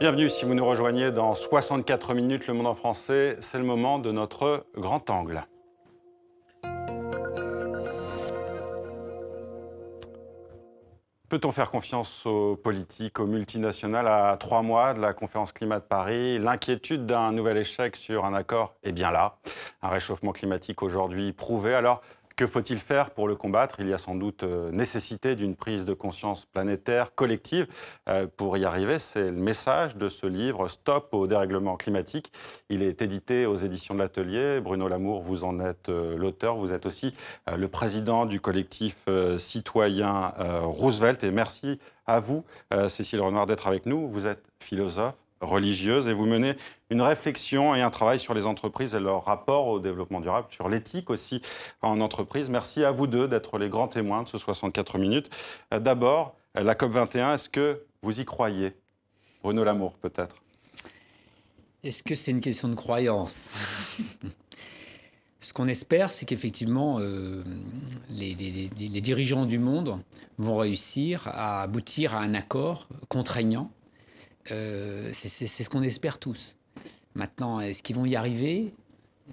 Bienvenue si vous nous rejoignez dans 64 minutes Le Monde en français. C'est le moment de notre grand angle. Peut-on faire confiance aux politiques, aux multinationales à trois mois de la conférence climat de Paris L'inquiétude d'un nouvel échec sur un accord est bien là. Un réchauffement climatique aujourd'hui prouvé. Alors, que faut-il faire pour le combattre Il y a sans doute euh, nécessité d'une prise de conscience planétaire, collective. Euh, pour y arriver, c'est le message de ce livre Stop au dérèglement climatique. Il est édité aux éditions de l'atelier. Bruno Lamour, vous en êtes euh, l'auteur. Vous êtes aussi le président du collectif citoyen Roosevelt. Et merci à vous, Cécile Renoir, d'être avec nous. Vous êtes philosophe, Religieuse et vous menez une réflexion et un travail sur les entreprises et leur rapport au développement durable, sur l'éthique aussi en entreprise. Merci à vous deux d'être les grands témoins de ce 64 minutes. Euh, d'abord, euh, la COP21, est-ce que vous y croyez Bruno Lamour, peut-être Est-ce que c'est une question de croyance Ce qu'on espère, c'est qu'effectivement, euh, les, les, dirigeants du monde vont réussir à aboutir à un accord contraignant euh, c'est ce qu'on espère tous. Maintenant, est-ce qu'ils vont y arriver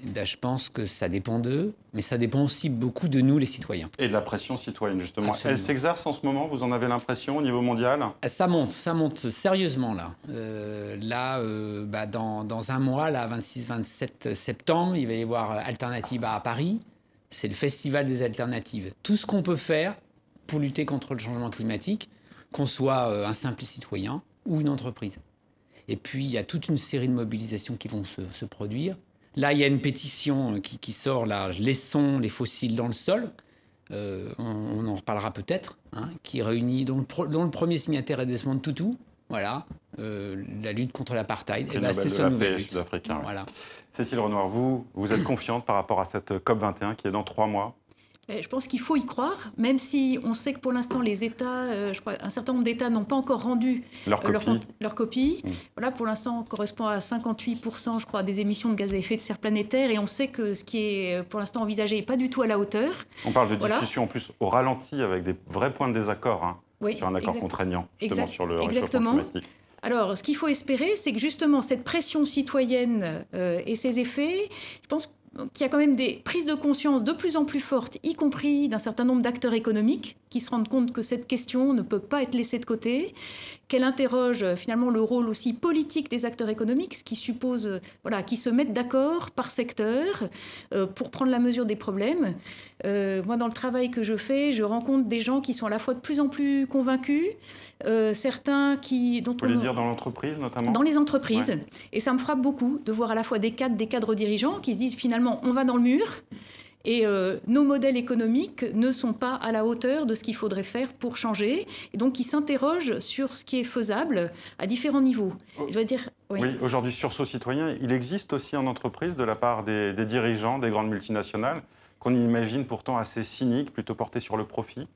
eh ben, je pense que ça dépend d'eux, mais ça dépend aussi beaucoup de nous, les citoyens. Et de la pression citoyenne, justement. Elle s'exerce en ce moment, vous en avez l'impression, au niveau mondial ah, Ça monte, ça monte sérieusement, là. Euh, là, euh, bah, dans, un mois, là, 26-27 septembre, il va y avoir alternative à Paris. C'est le festival des alternatives. Tout ce qu'on peut faire pour lutter contre le changement climatique, qu'on soit un simple citoyen, ou une entreprise. Et puis, il y a toute une série de mobilisations qui vont se, produire. Là, il y a une pétition euh, qui, sort, là, Laissons les fossiles dans le sol. Euh, on, en reparlera peut-être, hein, qui réunit, dont le, le, premier signataire est Desmond Tutu, voilà, euh, la lutte contre l'apartheid. Et eh ben, c'est nouvelle Voilà. Cécile Renoir, vous, vous êtes confiante par rapport à cette COP 21 qui est dans trois mois eh, je pense qu'il faut y croire, même si on sait que pour l'instant les États, euh, je crois, un certain nombre d'États n'ont pas encore rendu euh, leur copie. Mm. Voilà, pour l'instant, on correspond à 58%, je crois, des émissions de gaz à effet de serre planétaire, et on sait que ce qui est euh, pour l'instant envisagé n'est pas du tout à la hauteur. On parle de discussions en plus au ralenti avec des vrais points de désaccord hein, sur un accord contraignant justement sur le réchauffement climatique. Alors, ce qu'il faut espérer, c'est que justement cette pression citoyenne et ses effets, je pense qui y a quand même des prises de conscience de plus en plus fortes, y compris d'un certain nombre d'acteurs économiques, qui se rendent compte que cette question ne peut pas être laissée de côté, qu'elle interroge euh, finalement le rôle aussi politique des acteurs économiques, ce qui suppose euh, voilà, qu'ils se mettent d'accord par secteur euh, pour prendre la mesure des problèmes. moi, dans le travail que je fais, je rencontre des gens qui sont à la fois de plus en plus convaincus, certains qui... Dont Vous voulez dire dans l'entreprise notamment Dans les entreprises. Et ça me frappe beaucoup de voir à la fois des cadres, des cadres dirigeants qui se disent finalement on va dans le mur. Et euh, nos modèles économiques ne sont pas à la hauteur de ce qu'il faudrait faire pour changer. donc, ils s'interrogent sur ce qui est faisable à différents niveaux. Oh. Je dois dire. Oui, oui aujourd'hui, sursaut citoyen, il existe aussi en entreprise de la part des dirigeants des grandes multinationales qu'on imagine pourtant assez cynique, plutôt porté sur le profit,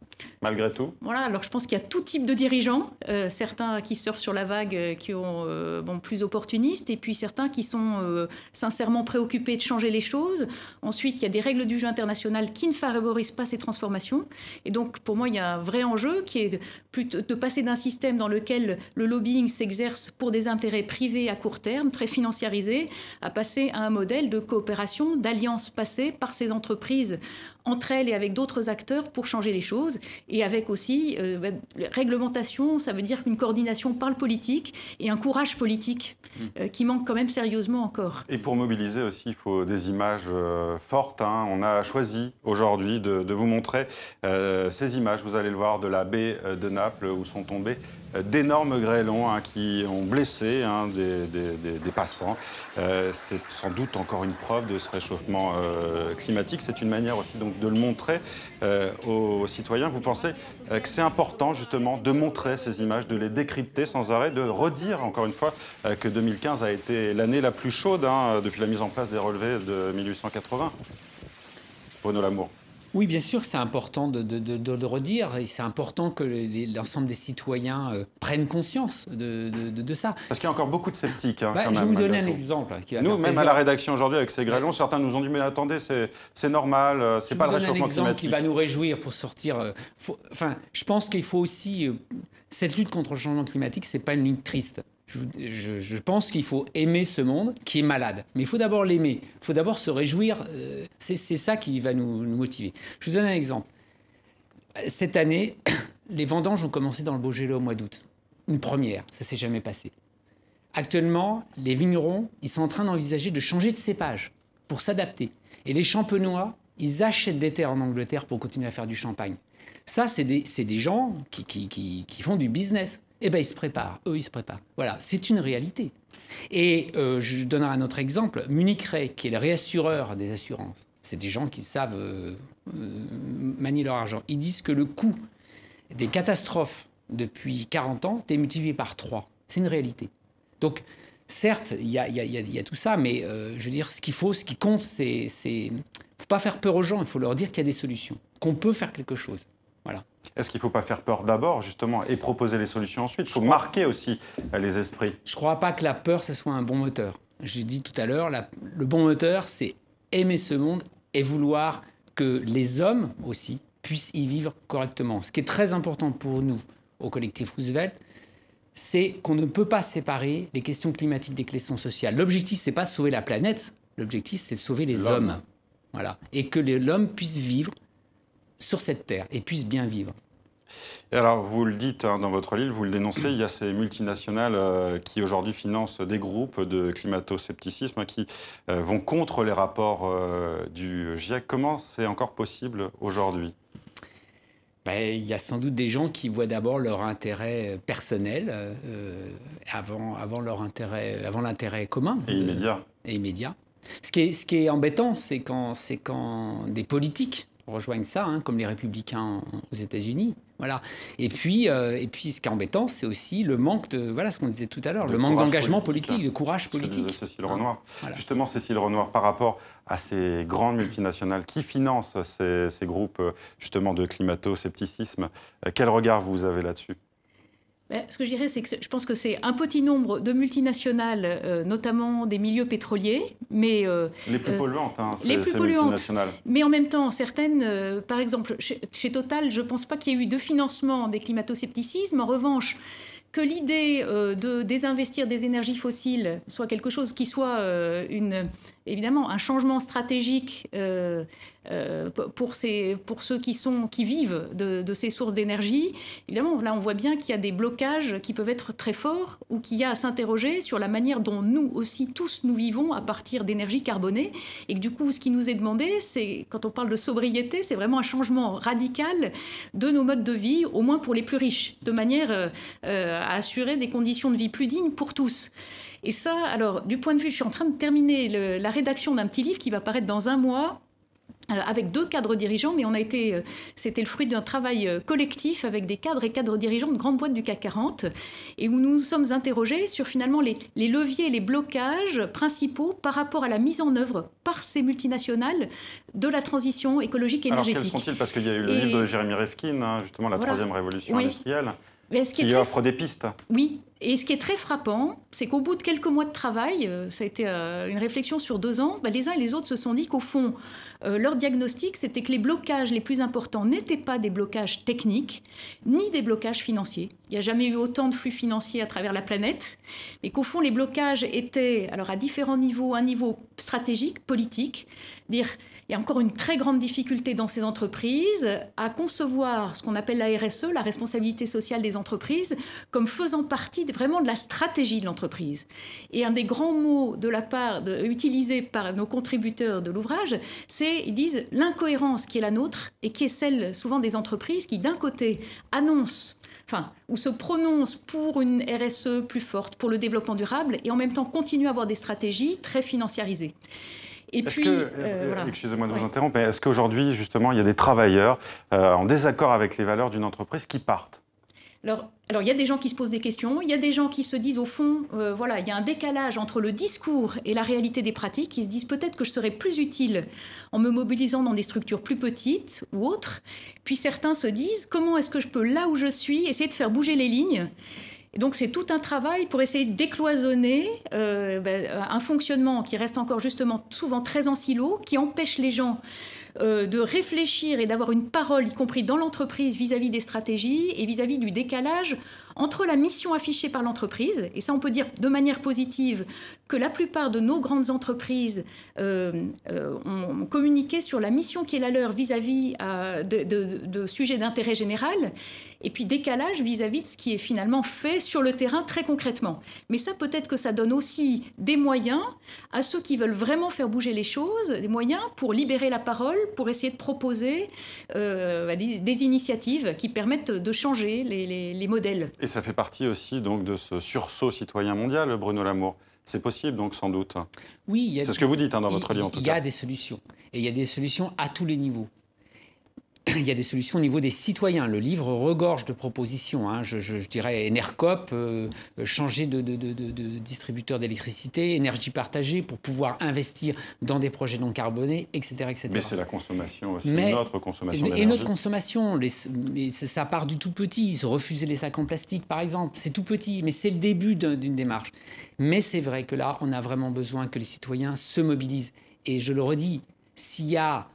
malgré tout Voilà, alors je pense qu'il y a tout type de dirigeants, euh, certains qui surfent sur la vague, euh, qui ont euh, bon, plus opportunistes, et puis certains qui sont sincèrement préoccupés de changer les choses. Ensuite, il y a des règles du jeu international qui ne favorisent pas ces transformations. Et donc, pour moi, il y a un vrai enjeu qui est de passer d'un système dans lequel le lobbying s'exerce pour des intérêts privés à court terme, très financiarisés, à passer à un modèle de coopération, d'alliance passée par ces entreprises entre elles et avec d'autres acteurs pour changer les choses. Et avec aussi euh, bah, réglementation, ça veut dire qu'une coordination par le politique et un courage politique mmh. euh, qui manque quand même sérieusement encore. Et pour mobiliser aussi, il faut des images euh, fortes. Hein. On a choisi aujourd'hui de, de, vous montrer ces images, vous allez le voir, de la baie de Naples où sont tombées euh, d'énormes grêlons hein, qui ont blessé hein, des, passants. Euh, c'est sans doute encore une preuve de ce réchauffement euh, climatique. C'est une manière aussi donc, de le montrer aux, citoyens. Vous pensez que c'est important justement de montrer ces images, de les décrypter sans arrêt, de redire encore une fois que 2015 a été l'année la plus chaude hein, depuis la mise en place des relevés de 1880 Bruno Lamour. Oui, bien sûr, c'est important de, le redire et c'est important que l'ensemble des citoyens euh, prennent conscience de, ça. Parce qu'il y a encore beaucoup de sceptiques. Hein, bah, je vais vous donner un exemple. nous, même à la rédaction aujourd'hui avec ces grêlons, certains nous ont dit Mais attendez, c'est normal, euh, c'est pas le réchauffement climatique. un exemple qui va nous réjouir pour sortir. Euh, enfin, je pense qu'il faut aussi. cette lutte contre le changement climatique, n'est pas une lutte triste. Je, pense qu'il faut aimer ce monde qui est malade. Mais il faut d'abord l'aimer. Il faut d'abord se réjouir. Euh, c'est ça qui va nous, motiver. Je vous donne un exemple. Cette année, les vendanges ont commencé dans le Beaujolais au mois d'août. Une première. Ça s'est jamais passé. Actuellement, les vignerons, ils sont en train d'envisager de changer de cépage pour s'adapter. Et les champenois, ils achètent des terres en Angleterre pour continuer à faire du champagne. Ça, c'est des, gens qui font du business eh ben, ils se préparent. Eux, ils se préparent. Voilà, c'est une réalité. Et euh, je donnerai un autre exemple. Munich Re, qui est le réassureur des assurances, c'est des gens qui savent euh, euh, manier leur argent. Ils disent que le coût des catastrophes depuis 40 ans est multiplié par 3. C'est une réalité. Donc, certes, il y, y, y a, tout ça, mais je veux dire, ce qu'il faut, ce qui compte, c'est... Il ne faut pas faire peur aux gens, il faut leur dire qu'il y a des solutions, qu'on peut faire quelque chose. Est-ce qu'il ne faut pas faire peur d'abord, justement, et proposer les solutions ensuite Il faut marquer aussi euh, les esprits. Je ne crois pas que la peur, ce soit un bon moteur. J'ai dit tout à l'heure, le bon moteur, c'est aimer ce monde et vouloir que les hommes aussi puissent y vivre correctement. Ce qui est très important pour nous, au collectif Roosevelt, c'est qu'on ne peut pas séparer les questions climatiques des questions sociales. L'objectif, c'est pas de sauver la planète, l'objectif, c'est de sauver les hommes. Voilà. Et que l'homme puisse vivre sur cette terre et puissent bien vivre. Et alors, vous le dites hein, dans votre livre, vous le dénoncez, il y a ces multinationales euh, qui aujourd'hui financent des groupes de climato-scepticisme qui euh, vont contre les rapports euh, du GIEC. Comment c'est encore possible aujourd'hui ben, il y a sans doute des gens qui voient d'abord leur intérêt personnel avant, avant, leur intérêt, avant l'intérêt commun. Et immédiat. et immédiat. Ce qui est, ce qui est embêtant, c'est quand, quand des politiques rejoignent ça, hein, comme les républicains aux États-Unis. Voilà. Et puis, euh, et puis, ce qui est embêtant, c'est aussi le manque de, voilà, ce qu'on disait tout à l'heure, le manque d'engagement politique, hein. de courage politique. Cécile Renoir. Justement, Cécile Renoir, par rapport à ces grandes multinationales qui financent ces, ces groupes euh, justement de climato-scepticisme, euh, quel regard vous avez là-dessus ce que je dirais, c'est que je pense que c'est un petit nombre de multinationales, euh, notamment des milieux pétroliers, mais... Euh, les plus euh, polluantes, hein, Les plus polluantes, mais en même temps, certaines, par exemple, chez, chez Total, je ne pense pas qu'il y ait eu de financement des climato-scepticismes. En revanche, que l'idée de désinvestir des énergies fossiles soit quelque chose qui soit une évidemment un changement stratégique euh, euh, pour, ceux qui, vivent de, ces sources d'énergie. Évidemment, là, on voit bien qu'il y a des blocages qui peuvent être très forts ou qu'il y a à s'interroger sur la manière dont nous aussi, tous, nous vivons à partir d'énergie carbonée. Et que du coup, ce qui nous est demandé, c'est, quand on parle de sobriété, c'est vraiment un changement radical de nos modes de vie, au moins pour les plus riches, de manière euh, à assurer des conditions de vie plus dignes pour tous. Et ça, alors, du point de vue, je suis en train de terminer la rédaction d'un petit livre qui va paraître dans un mois euh, avec deux cadres dirigeants, mais on a été, euh, c'était le fruit d'un travail euh, collectif avec des cadres et cadres dirigeants de grandes boîtes du CAC 40, et où nous nous sommes interrogés sur finalement les, leviers leviers, les blocages principaux par rapport à la mise en œuvre par ces multinationales de la transition écologique et énergétique. Alors quels sont-ils Parce qu'il y a eu le livre de Jérémy Refkin, hein, justement la troisième révolution industrielle, qui, offre des pistes. Oui, et ce qui est très frappant, c'est qu'au bout de quelques mois de travail, euh, ça a été euh, une réflexion sur deux ans, bah, les uns et les autres se sont dit qu'au fond, euh, leur diagnostic, c'était que les blocages les plus importants n'étaient pas des blocages techniques, ni des blocages financiers. Il n'y a jamais eu autant de flux financiers à travers la planète, mais qu'au fond, les blocages étaient, alors à différents niveaux, un niveau stratégique, politique, dire il y a encore une très grande difficulté dans ces entreprises à concevoir ce qu'on appelle la RSE, la responsabilité sociale des entreprises, comme faisant partie vraiment de la stratégie de l'entreprise. Et un des grands mots de la part utilisé par nos contributeurs de l'ouvrage, c'est, ils disent, l'incohérence qui est la nôtre et qui est celle souvent des entreprises qui, d'un côté, annoncent enfin, ou se prononce pour une RSE plus forte, pour le développement durable, et en même temps continue à avoir des stratégies très financiarisées. Et puis, euh, euh, excusez-moi de vous interrompre, mais est-ce qu'aujourd'hui, justement, il y a des travailleurs euh, en désaccord avec les valeurs d'une entreprise qui partent alors, il y a des gens qui se posent des questions, il y a des gens qui se disent au fond, euh, voilà, il y a un décalage entre le discours et la réalité des pratiques. Ils se disent peut-être que je serais plus utile en me mobilisant dans des structures plus petites ou autres. Puis certains se disent, comment est-ce que je peux, là où je suis, essayer de faire bouger les lignes donc c'est tout un travail pour essayer de décloisonner euh, ben, un fonctionnement qui reste encore justement souvent très en silo, qui empêche les gens euh, de réfléchir et d'avoir une parole, y compris dans l'entreprise, vis-à-vis des stratégies et vis-à-vis du décalage entre la mission affichée par l'entreprise, et ça on peut dire de manière positive que la plupart de nos grandes entreprises euh, euh, ont communiqué sur la mission qui est la leur vis-à-vis de, sujets d'intérêt général, et puis décalage vis à -vis de ce qui est finalement fait sur le terrain très concrètement. Mais ça peut-être que ça donne aussi des moyens à ceux qui veulent vraiment faire bouger les choses, des moyens pour libérer la parole, pour essayer de proposer euh, bah, des, initiatives qui permettent de changer les, modèles. Et ça fait partie aussi donc de ce sursaut citoyen mondial, Bruno Lamour. C'est possible donc sans doute. Oui, c'est ce que vous dites hein, dans votre livre. Il y a, y a des solutions et il y a des solutions à tous les niveaux. il y a des solutions au niveau des citoyens. Le livre regorge de propositions. Hein. Je, dirais Enercop, euh, euh, changer de, de, distributeur d'électricité, énergie partagée pour pouvoir investir dans des projets non carbonés, etc. etc. Mais c'est la consommation, c'est notre consommation Et notre consommation, mais ça part du tout petit. se Refuser les sacs en plastique, par exemple, c'est tout petit, mais c'est le début d'une démarche. Mais c'est vrai que là, on a vraiment besoin que les citoyens se mobilisent. Et je le redis, s'il y a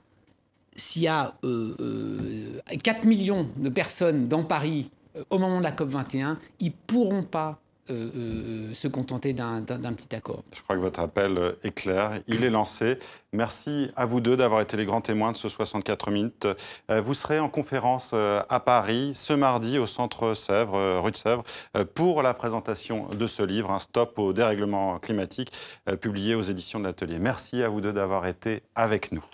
s'il y a 4 euh, euh, millions de personnes dans Paris euh, au moment de la COP21, ils ne pourront pas se contenter d'un petit accord. Je crois que votre appel est clair, il est lancé. Merci à vous deux d'avoir été les grands témoins de ce 64 minutes. Vous serez en conférence à Paris ce mardi au centre Sèvres, rue de Sèvres, pour la présentation de ce livre, Un stop au dérèglement climatique, publié aux éditions de l'Atelier. Merci à vous deux d'avoir été avec nous.